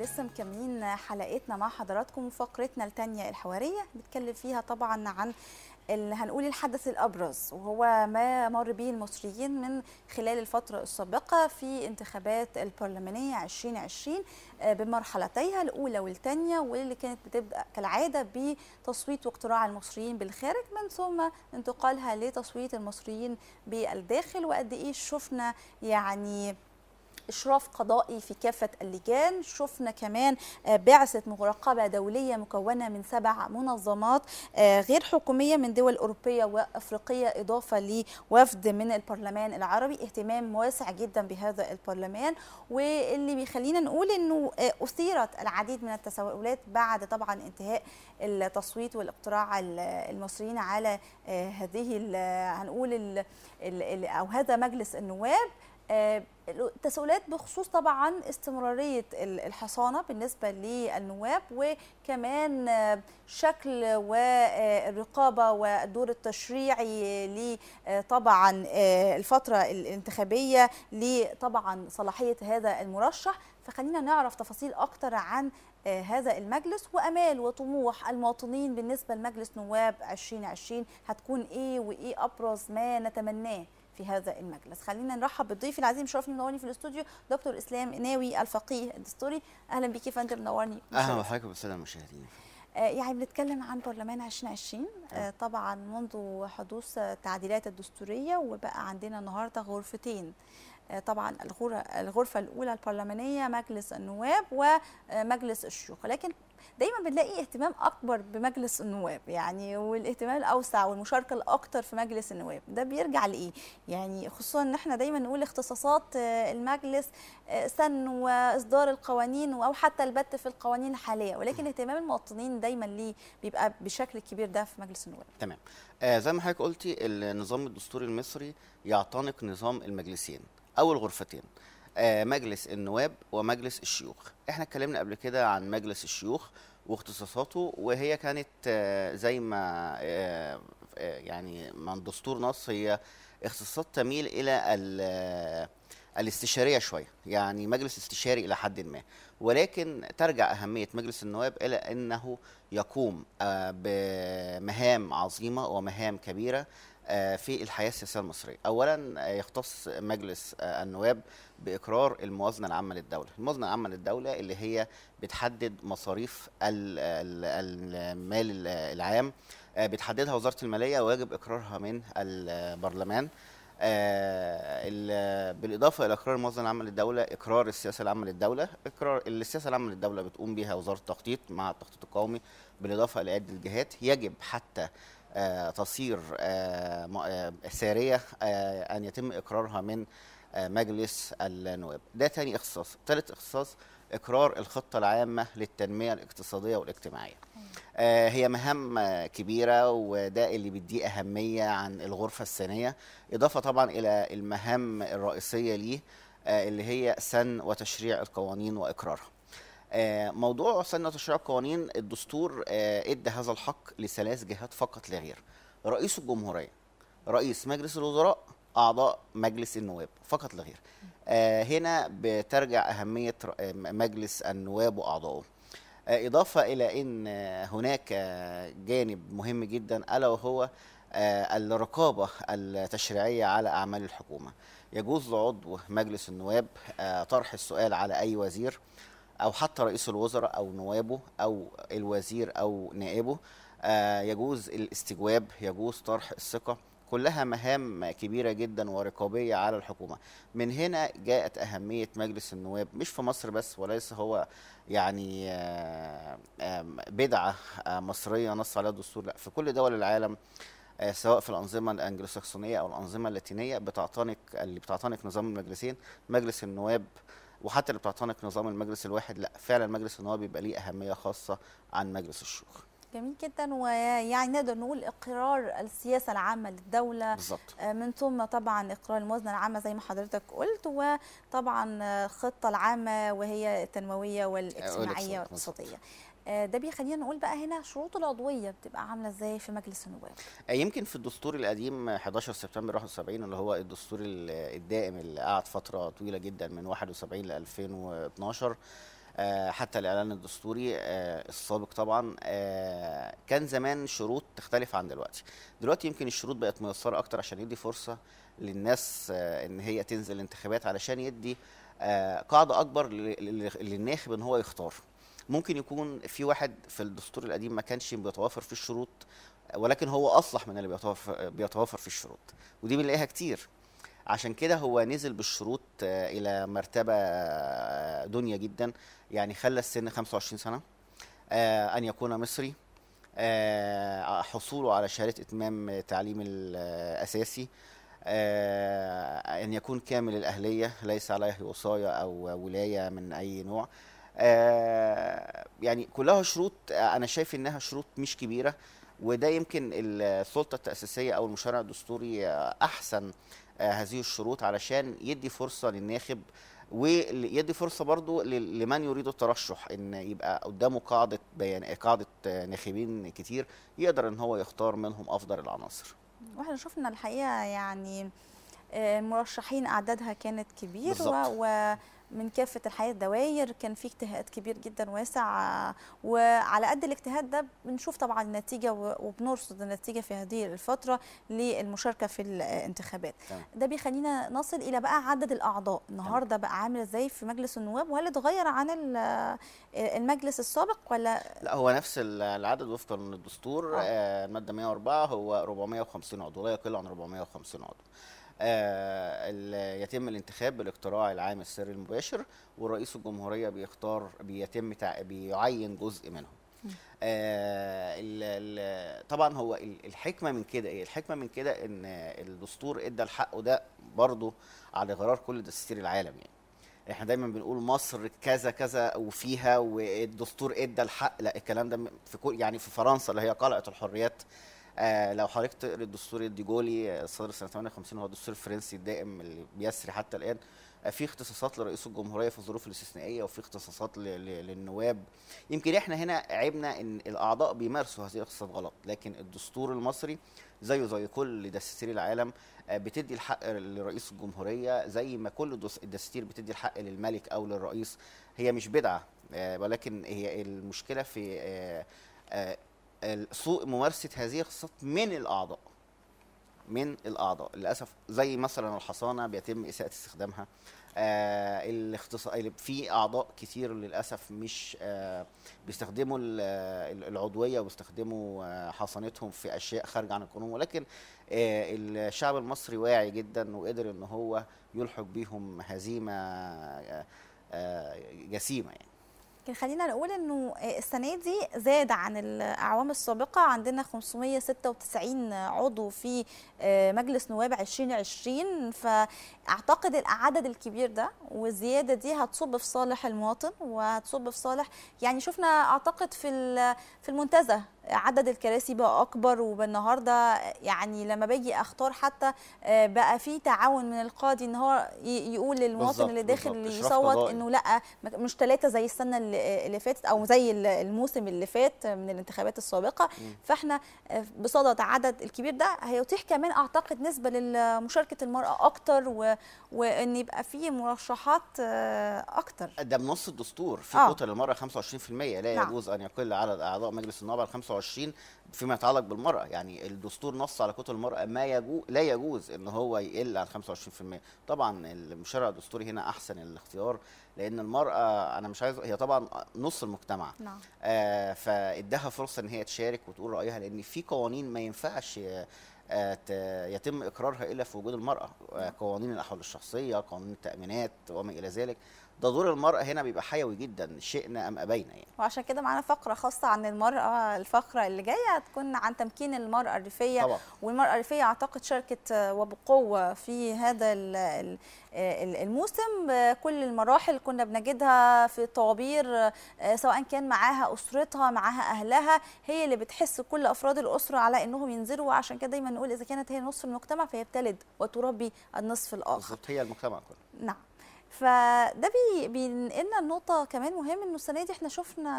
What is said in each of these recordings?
لسه مكملين حلقتنا مع حضراتكم وفقرتنا الثانيه الحواريه بنتكلم فيها طبعا عن اللي هنقول الحدث الابرز وهو ما مر به المصريين من خلال الفتره السابقه في انتخابات البرلمانيه 2020 آه، بمرحلتيها الاولى والثانيه واللي كانت بتبدا كالعاده بتصويت واقتراع المصريين بالخارج من ثم انتقالها لتصويت المصريين بالداخل وقد ايه شفنا يعني إشراف قضائي في كافة اللجان شفنا كمان آه، بعثة مراقبة دولية مكونة من سبع منظمات آه، غير حكومية من دول أوروبية وأفريقية إضافة لوفد من البرلمان العربي اهتمام واسع جدا بهذا البرلمان واللي بيخلينا نقول أنه آه، أثيرت العديد من التساؤلات بعد طبعا انتهاء التصويت والاقتراع المصريين على هذه هنقول او هذا مجلس النواب آه، تساؤلات بخصوص طبعا استمراريه الحصانه بالنسبه للنواب وكمان آه، شكل والرقابه آه، والدور التشريعي لطبعا الفتره الانتخابيه لطبعا صلاحيه هذا المرشح فخلينا نعرف تفاصيل اكتر عن هذا المجلس وامال وطموح المواطنين بالنسبه لمجلس نواب 2020 هتكون ايه وايه ابرز ما نتمناه في هذا المجلس خلينا نرحب بالضيف العزيز مشرفني منورني في الاستوديو دكتور اسلام ناوي الفقيه الدستوري اهلا بيك يا فندم منورني اهلا بحضرتك وبالسلام المشاهدين آه، يعني بنتكلم عن برلمان 2020 آه. آه، طبعا منذ حدوث التعديلات الدستوريه وبقى عندنا النهارده غرفتين طبعا الغرفه الاولى البرلمانيه مجلس النواب ومجلس الشيوخ لكن دايما بنلاقي اهتمام اكبر بمجلس النواب يعني والاهتمام الاوسع والمشاركه الاكثر في مجلس النواب ده بيرجع لايه يعني خصوصا ان احنا دايما نقول اختصاصات آه، المجلس آه، سن واصدار القوانين او حتى البت في القوانين الحاليه ولكن اهتمام المواطنين دايما ليه بيبقى بالشكل الكبير ده في مجلس النواب تمام آه زي ما حضرتك قلتي النظام الدستوري المصري يعتنق نظام المجلسين او الغرفتين آه، مجلس النواب ومجلس الشيوخ احنا اتكلمنا قبل كده عن مجلس الشيوخ واختصاصاته وهي كانت آه، زي ما آه، يعني من دستور نص هي اختصاصات تميل الى الاستشاريه شويه يعني مجلس استشاري الى حد ما ولكن ترجع اهميه مجلس النواب الى انه يقوم بمهام عظيمه ومهام كبيره آه، في الحياه السياسيه المصريه اولا آه، يختص مجلس آه، النواب باقرار الموازنه العامه للدوله الموازنه العامه للدوله اللي هي بتحدد مصاريف المال العام بتحددها وزاره الماليه ويجب اقرارها من البرلمان بالاضافه الى اقرار الموازنه العامه للدوله اقرار السياسه العامه للدوله اقرار السياسه العامه للدوله بتقوم بها وزاره التخطيط مع التخطيط القومي بالاضافه لعده جهات يجب حتى آه، تصير آه، آه، ساريه ان يتم اقرارها من مجلس النواب ده تاني اختصاص ثالث اختصاص اقرار الخطه العامه للتنميه الاقتصاديه والاجتماعيه هي مهام كبيره وده اللي بيديه اهميه عن الغرفه الثانية اضافه طبعا الى المهام الرئيسيه ليه اللي هي سن وتشريع القوانين واقرارها آه، موضوع سنة تشريع قوانين الدستور آه، ادى هذا الحق لثلاث جهات فقط لا غير رئيس الجمهورية رئيس مجلس الوزراء أعضاء مجلس النواب فقط لا غير آه، هنا بترجع أهمية مجلس النواب وأعضائه إضافة إلى أن هناك جانب مهم جدا ألا وهو الرقابة التشريعية على أعمال الحكومة يجوز لعضو مجلس النواب طرح السؤال على أي وزير او حتى رئيس الوزراء او نوابه او الوزير او نائبه آه، يجوز الاستجواب يجوز طرح الثقه كلها مهام كبيرة جدا ورقابية على الحكومة من هنا جاءت أهمية مجلس النواب مش في مصر بس وليس هو يعني آه، بدعة آه، مصرية نص عليها الدستور لا في كل دول العالم سواء في الأنظمة الأنجلوساكسونية أو الأنظمة اللاتينية بتعتنق اللي بتعتنق نظام المجلسين مجلس النواب وحتى اللي بتعتنق نظام المجلس الواحد لا فعلا مجلس النواب بيبقى ليه اهميه خاصه عن مجلس الشيوخ جميل جدا ويعني نقدر نقول اقرار السياسه العامه للدوله بالزبط. آه، من ثم طبعا اقرار الموازنه العامه زي ما حضرتك قلت وطبعا الخطه العامه وهي التنمويه والاجتماعيه والاقتصاديه آه، ده بيخلينا نقول بقى هنا شروط العضويه بتبقى عامله ازاي في مجلس النواب آه، يمكن في الدستور القديم 11 سبتمبر 71 اللي هو الدستور الدائم اللي قعد فتره طويله جدا من 71 ل 2012 آه، حتى الاعلان الدستوري السابق طبعا كان زمان شروط تختلف عن دلوقتي دلوقتي يمكن الشروط بقت ميسره اكتر عشان يدي فرصه للناس ان هي تنزل انتخابات علشان يدي قاعده اكبر للناخب ان هو يختار ممكن يكون في واحد في الدستور القديم ما كانش بيتوافر فيه الشروط ولكن هو اصلح من اللي بيتوافر بيتوافر فيه الشروط ودي بنلاقيها كتير عشان كده هو نزل بالشروط آه، الى مرتبه آه، دنيا جدا يعني خلى السن 25 سنه آه، ان يكون مصري حصوله على شهاده اتمام تعليم الاساسي ان يكون كامل الاهليه ليس عليه وصايا او ولايه من اي نوع آه، يعني كلها شروط آه، انا شايف انها شروط مش كبيره وده يمكن السلطه التاسيسيه او المشرع الدستوري آه، احسن هذه الشروط علشان يدي فرصه للناخب ويدي فرصه برضو لمن يريد الترشح ان يبقى قدامه قاعده بيان قاعده ناخبين كتير يقدر ان هو يختار منهم افضل العناصر واحنا شفنا الحقيقه يعني المرشحين اعدادها كانت كبيره و من كافه الحياه الدوائر كان في اجتهاد كبير جدا واسع آه، وعلى قد الاجتهاد ده بنشوف طبعا النتيجه وبنرصد النتيجه في هذه الفتره للمشاركه في الانتخابات طبعا. ده بيخلينا نصل الى بقى عدد الاعضاء النهارده بقى عامل ازاي في مجلس النواب وهل اتغير عن آه، المجلس السابق ولا لا هو نفس العدد وفقا للدستور الماده آه. 104 هو 450 عضو لا يقل عن 450 عضو آه، يتم الانتخاب بالاقتراع العام السري المباشر ورئيس الجمهوريه بيختار بيتم بيعين جزء منهم آه ال ال طبعا هو الحكمه من كده ايه الحكمه من كده ان الدستور ادى الحق ده برضه على غرار كل دستير العالم يعني احنا دايما بنقول مصر كذا كذا وفيها والدستور ادى الحق لا الكلام ده في كل يعني في فرنسا اللي هي قلعه الحريات آه، لو حضرتك تقرا الدستور الديجولي آه، صدر سنه 58 هو الدستور الفرنسي الدائم اللي بيسري حتى الان آه، في اختصاصات لرئيس الجمهوريه في الظروف الاستثنائيه وفي اختصاصات للنواب يمكن احنا هنا عيبنا ان الاعضاء بيمارسوا هذه الاختصاصات غلط لكن الدستور المصري زيه زي كل دساتير العالم بتدي الحق لرئيس الجمهوريه زي ما كل الدساتير بتدي الحق للملك او للرئيس هي مش بدعه ولكن هي المشكله في سوء ممارسه هذه الخصائص من الاعضاء من الاعضاء للاسف زي مثلا الحصانه بيتم اساءه استخدامها آه الاختصاص في اعضاء كتير للاسف مش آه بيستخدموا العضويه وبيستخدموا آه حصانتهم في اشياء خارجه عن القانون ولكن آه الشعب المصري واعي جدا وقدر ان هو يلحق بيهم هزيمه آه،, آه جسيمه يعني لكن خلينا نقول انه آه، السنه دي زاد عن الاعوام السابقه عندنا 596 عضو في آه، مجلس نواب 2020 فاعتقد العدد الكبير ده والزياده دي هتصب في صالح المواطن وهتصب في صالح يعني شفنا اعتقد في في المنتزه عدد الكراسي بقى اكبر وبالنهارده يعني لما باجي اختار حتى آه، بقى في تعاون من القاضي ان هو يقول للمواطن اللي داخل يصوت انه لا مش ثلاثه زي السنه اللي اللي فاتت او زي الموسم اللي فات من الانتخابات السابقه فاحنا آه، بصدد عدد الكبير ده هيتيح كمان اعتقد نسبه لمشاركه المراه اكتر و... وان يبقى في مرشحات آه، اكتر ده بنص الدستور في كوتا للمراه 25% لا نعم. يجوز نعم. ان يقل عدد اعضاء مجلس النواب عن 25 فيما يتعلق بالمراه يعني الدستور نص على قوه المراه ما يجوز لا يجوز ان هو يقل عن 25% طبعا المشرع الدستوري هنا احسن الاختيار لان المراه انا مش عايز هي طبعا نص المجتمع نعم آه فاداها فرصه ان هي تشارك وتقول رايها لان في قوانين ما ينفعش آه، يتم اقرارها الا في وجود المراه آه، نعم. قوانين الاحوال الشخصيه قوانين التامينات وما الى ذلك ده دور المرأة هنا بيبقى حيوي جدا شئنا أم أبينا يعني وعشان كده معانا فقرة خاصة عن المرأة الفقرة اللي جاية هتكون عن تمكين المرأة الريفية طبعا. والمرأة الريفية أعتقد شاركت آه، وبقوة في هذا الموسم آه، كل المراحل كنا بنجدها في الطوابير آه، سواء كان معاها أسرتها معاها أهلها هي اللي بتحس كل أفراد الأسرة على أنهم ينزلوا وعشان كده دايما نقول إذا كانت هي نصف المجتمع فهي بتلد وتربي النصف الآخر بالظبط هي المجتمع كله نعم فده بي بينقلنا النقطة كمان مهم انه السنة دي احنا شفنا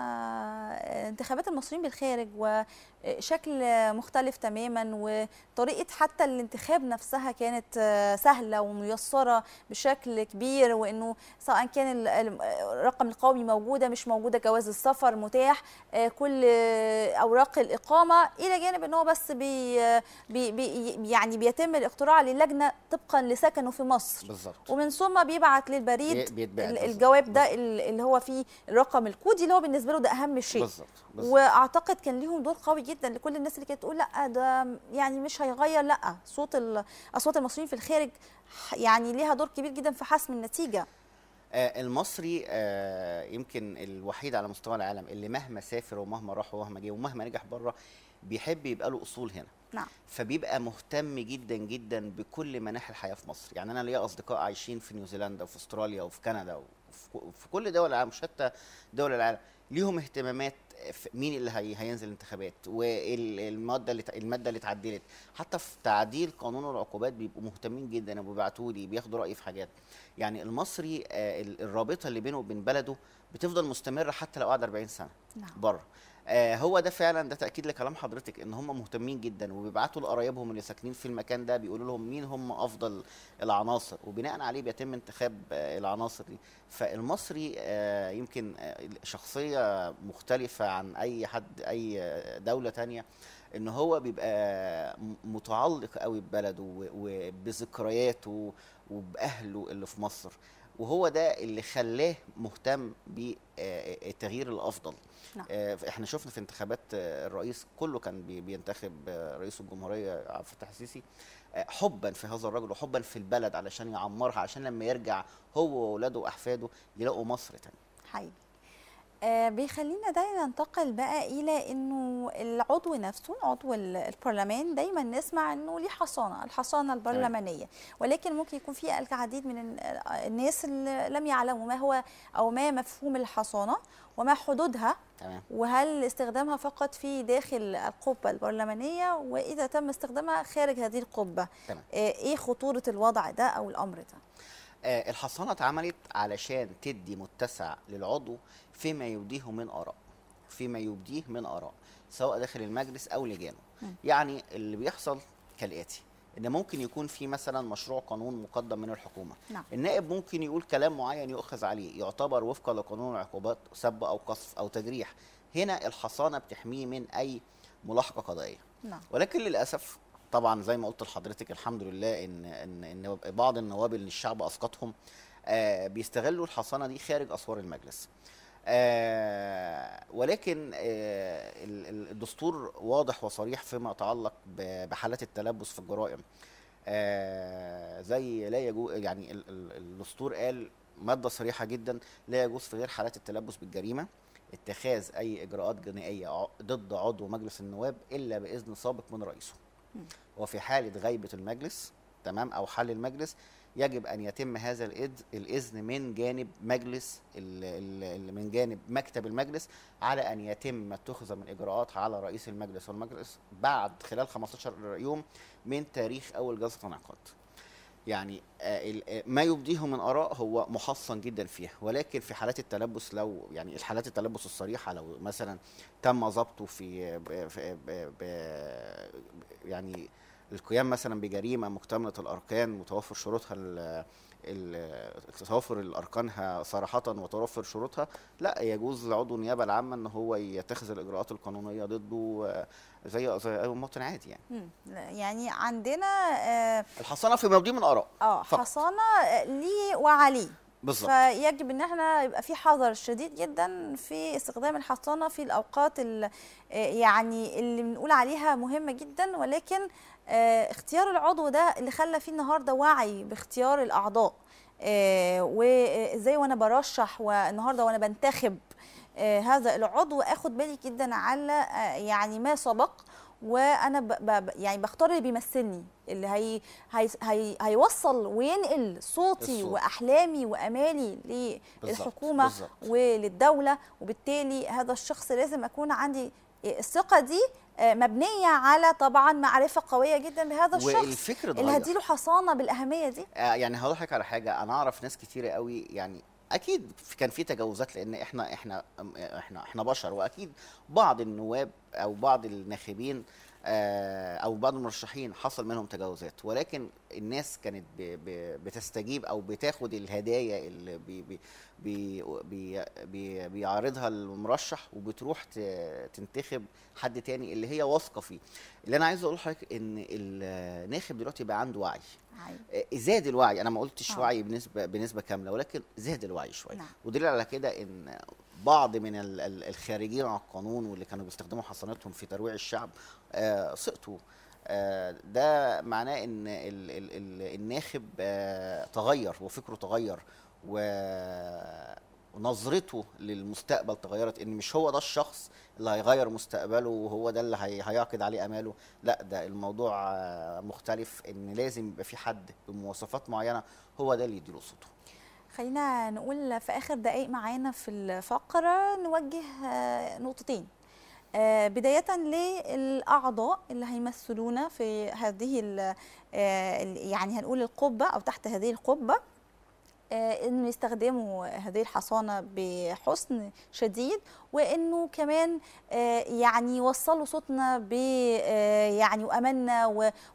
آه، انتخابات المصريين بالخارج وشكل آه، مختلف تماما وطريقة حتى الانتخاب نفسها كانت آه، سهلة وميسرة بشكل كبير وانه سواء كان الرقم القومي موجودة مش موجودة جواز السفر متاح كل اوراق الاقامة الى جانب ان هو بس بي بي يعني بيتم الاقتراع للجنة طبقا لسكنه في مصر بالزبط. ومن ثم بيبعت البريد الجواب ده اللي هو فيه الرقم الكودي اللي هو بالنسبه له ده اهم شيء بالظبط واعتقد كان ليهم دور قوي جدا لكل الناس اللي كانت تقول لا ده يعني مش هيغير لا صوت اصوات المصريين في الخارج يعني ليها دور كبير جدا في حسم النتيجه آه، المصري آه، يمكن الوحيد على مستوى العالم اللي مهما سافر ومهما راح ومهما جه ومهما نجح بره بيحب يبقى له اصول هنا نعم فبيبقى مهتم جدا جدا بكل مناحي الحياه في مصر يعني انا ليا اصدقاء عايشين في نيوزيلندا وفي استراليا وفي كندا وفي كل دول العالم شتى دول العالم ليهم اهتمامات مين اللي هي هينزل الانتخابات والماده اللي الماده اللي اتعدلت حتى في تعديل قانون العقوبات بيبقوا مهتمين جدا وبيبعتوا لي بياخدوا رايي في حاجات يعني المصري آه، الرابطه اللي بينه وبين بلده بتفضل مستمره حتى لو قعد 40 سنه نعم. بره آه، هو ده فعلا ده تاكيد لكلام حضرتك ان هم مهتمين جدا وبيبعتوا لقرايبهم اللي ساكنين في المكان ده بيقولوا لهم مين هم افضل العناصر وبناء عليه بيتم انتخاب آه، العناصر دي فالمصري آه، يمكن شخصيه مختلفه عن اي حد اي دوله تانية ان هو بيبقى متعلق قوي ببلده وبذكرياته وباهله اللي في مصر وهو ده اللي خلاه مهتم بالتغيير آه، آه، الافضل نعم. آه، احنا شفنا في انتخابات الرئيس كله كان بينتخب رئيس الجمهوريه عبد الفتاح السيسي حبا في هذا الرجل وحبا في البلد علشان يعمرها عشان لما يرجع هو واولاده واحفاده يلاقوا مصر تاني حقيقي آه، بيخلينا دايما ننتقل بقى الى انه العضو نفسه عضو البرلمان دايما نسمع انه ليه حصانه الحصانه البرلمانيه ولكن ممكن يكون في العديد من الناس اللي لم يعلموا ما هو او ما مفهوم الحصانه وما حدودها تمام. وهل استخدامها فقط في داخل القبه البرلمانيه واذا تم استخدامها خارج هذه القبه تمام. آه، ايه خطوره الوضع ده او الامر ده آه، الحصانه اتعملت علشان تدي متسع للعضو فيما يبديه من آراء فيما يبديه من آراء سواء داخل المجلس أو لجانه يعني اللي بيحصل كالآتي ان ممكن يكون في مثلا مشروع قانون مقدم من الحكومه نعم. النائب ممكن يقول كلام معين يؤخذ عليه يعتبر وفقا لقانون العقوبات سب او قصف او تجريح هنا الحصانه بتحميه من اي ملاحقه قضائيه نعم. ولكن للاسف طبعا زي ما قلت لحضرتك الحمد لله ان ان, إن بعض النواب اللي الشعب اسقطهم آه بيستغلوا الحصانه دي خارج اسوار المجلس آه، ولكن آه، الدستور واضح وصريح فيما يتعلق بحالات التلبس في الجرائم آه، زي لا يجوز يعني الدستور قال ماده صريحه جدا لا يجوز في غير حالات التلبس بالجريمه اتخاذ اي اجراءات جنائيه ضد عضو مجلس النواب الا باذن سابق من رئيسه وفي حاله غيبه المجلس تمام او حل المجلس يجب ان يتم هذا الاذن من جانب مجلس من جانب مكتب المجلس على ان يتم اتخاذ من اجراءات على رئيس المجلس والمجلس بعد خلال 15 يوم من تاريخ اول جلسه انعقاد يعني آه، آه، ما يبديه من اراء هو محصن جدا فيها ولكن في حالات التلبس لو يعني الحالات التلبس الصريحه لو مثلا تم ضبطه في يعني القيام مثلا بجريمه مكتمله الاركان وتوفر شروطها توفر الاركانها صراحه وتوفر شروطها لا يجوز لعضو النيابه العامه ان هو يتخذ الاجراءات القانونيه ضده آه، زي زي اي أمم مواطن عادي يعني يعني عندنا آه الحصانه في مبدئ من اراء اه حصانه آه، ليه وعليه بالظبط فيجب ان احنا يبقى في حذر شديد جدا في استخدام الحصانه في الاوقات اللي آه، يعني اللي بنقول عليها مهمه جدا ولكن آه، اختيار العضو ده اللي خلى فيه النهارده وعي باختيار الاعضاء آه، وازاي وانا برشح والنهارده وانا بنتخب آه، هذا العضو اخد بالي جدا على يعني ما سبق وانا ب ب يعني بختار اللي بيمثلني اللي هي هي هي هيوصل وينقل صوتي الصوت. واحلامي وامالي للحكومه بالزبط. وللدوله وبالتالي هذا الشخص لازم اكون عندي الثقه دي آه، مبنيه على طبعا معرفه قويه جدا بهذا الشخص والفكر اللي هديله حصانه بالاهميه دي آه، يعني هقول لحضرتك على حاجه انا اعرف ناس كتيره قوي يعني اكيد كان في تجاوزات لان احنا احنا احنا احنا بشر واكيد بعض النواب او بعض الناخبين آه، او بعض المرشحين حصل منهم تجاوزات ولكن الناس كانت بتستجيب او بتاخد الهدايا اللي بي بي بي بي بيعرضها المرشح وبتروح تنتخب حد تاني اللي هي واثقه فيه اللي انا عايز اقول لحضرتك ان الناخب دلوقتي بقى عنده وعي آه، زاد الوعي انا ما قلتش آه. وعي بنسبه بنسبه كامله ولكن زاد الوعي شويه نعم. ودليل على كده ان بعض من الخارجين عن القانون واللي كانوا بيستخدموا حصانتهم في ترويع الشعب آه، سقطوا آه، ده معناه ان الناخب آه، تغير وفكره تغير ونظرته للمستقبل تغيرت ان مش هو ده الشخص اللي هيغير مستقبله وهو ده اللي هيعقد عليه اماله لا ده الموضوع مختلف ان لازم يبقى في حد بمواصفات معينه هو ده اللي يديله صوته خلينا نقول في اخر دقائق معانا في الفقره نوجه آه، نقطتين آه، بداية للأعضاء اللي هيمثلونا في هذه آه، يعني هنقول القبة أو تحت هذه القبة آه، انه يستخدموا هذه الحصانه بحسن شديد وانه كمان آه، يعني يوصلوا صوتنا ب آه، يعني واملنا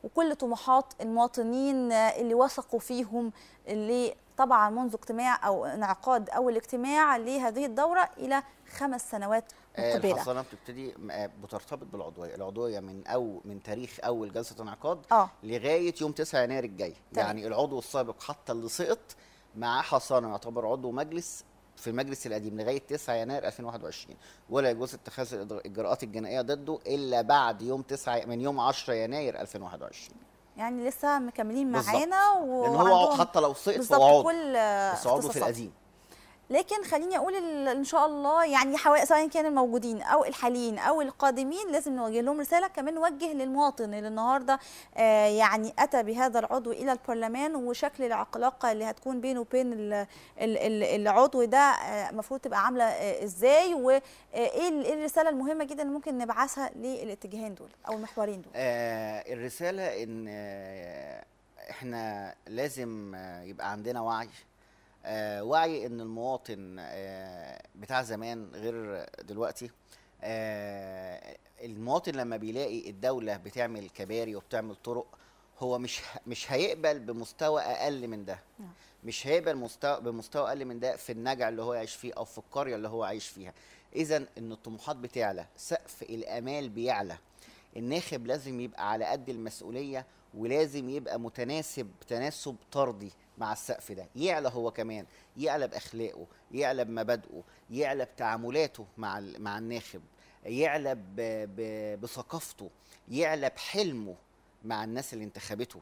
وكل طموحات المواطنين اللي وثقوا فيهم اللي طبعا منذ اجتماع او انعقاد اول اجتماع لهذه الدوره الى خمس سنوات مقبله. الحصانه بتبتدي بترتبط بالعضويه، العضويه من او من تاريخ اول جلسه انعقاد آه. لغايه يوم 9 يناير الجاي، يعني العضو السابق حتى اللي سقط معاه حصانه يعتبر عضو مجلس في المجلس القديم لغايه 9 يناير 2021 ولا يجوز اتخاذ الاجراءات الجنائيه ضده الا بعد يوم 9 من يوم 10 يناير 2021 يعني لسه مكملين معانا و... لان هو حتى لو سقط فهو عضو كل بس عضو في القديم لكن خليني اقول ان شاء الله يعني سواء كان الموجودين او الحاليين او القادمين لازم نوجه لهم رساله كمان نوجه للمواطن اللي النهارده آه، يعني اتى بهذا العضو الى البرلمان وشكل العلاقه اللي هتكون بينه وبين العضو ده آه، المفروض تبقى عامله آه، ازاي وايه إيه الرساله المهمه جدا اللي ممكن نبعثها للاتجاهين دول او المحورين دول آه الرساله ان احنا لازم يبقى عندنا وعي آه، وعي ان المواطن آه، بتاع زمان غير دلوقتي آه، المواطن لما بيلاقي الدوله بتعمل كباري وبتعمل طرق هو مش مش هيقبل بمستوى اقل من ده نعم. مش هيقبل مستوى بمستوى اقل من ده في النجع اللي هو عايش فيه او في القريه اللي هو عايش فيها اذا ان الطموحات بتعلى سقف الامال بيعلى الناخب لازم يبقى على قد المسؤوليه ولازم يبقى متناسب تناسب طردي مع السقف ده يعلى هو كمان يعلى باخلاقه يعلى بمبادئه يعلى بتعاملاته مع مع الناخب يعلى بثقافته يعلى بحلمه مع الناس اللي انتخبته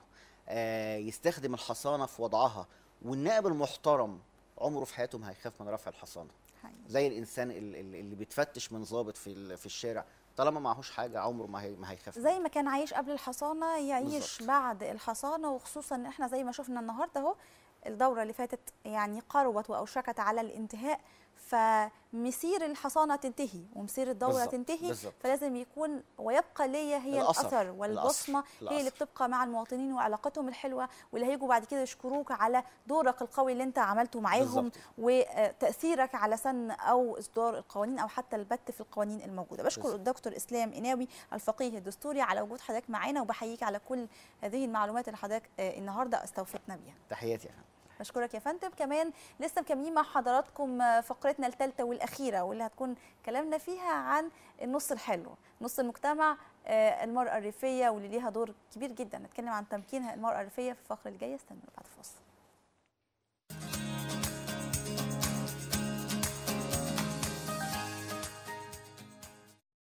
آه، يستخدم الحصانه في وضعها والنائب المحترم عمره في حياته ما هيخاف من رفع الحصانه زي الانسان اللي بيتفتش من ظابط في في الشارع طالما معهوش حاجه عمره ما هي ما هيخف زي ما كان عايش قبل الحصانه يعيش بالزبط. بعد الحصانه وخصوصا ان احنا زي ما شفنا النهارده اهو الدوره اللي فاتت يعني قربت واوشكت على الانتهاء فمسير الحصانه تنتهي ومسير الدوره بالزبط. تنتهي بالزبط. فلازم يكون ويبقى ليا هي الأثر, الأثر والبصمه الأثر. هي اللي بتبقى مع المواطنين وعلاقتهم الحلوه واللي هيجوا بعد كده يشكروك على دورك القوي اللي انت عملته معاهم وتاثيرك على سن او اصدار القوانين او حتى البت في القوانين الموجوده بشكر بالزبط. الدكتور اسلام قناوي الفقيه الدستوري على وجود حضرتك معانا وبحييك على كل هذه المعلومات اللي حضرتك آه، النهارده استوفتنا بيها تحياتي يا فندم بشكرك يا فندم كمان لسه مكملين مع حضراتكم آه، فقرتنا الثالثه والاخيره واللي هتكون كلامنا فيها عن النص الحلو نص المجتمع آه، المراه الريفيه واللي ليها دور كبير جدا نتكلم عن تمكين المراه الريفيه في الفقره الجايه استنوا بعد الفاصل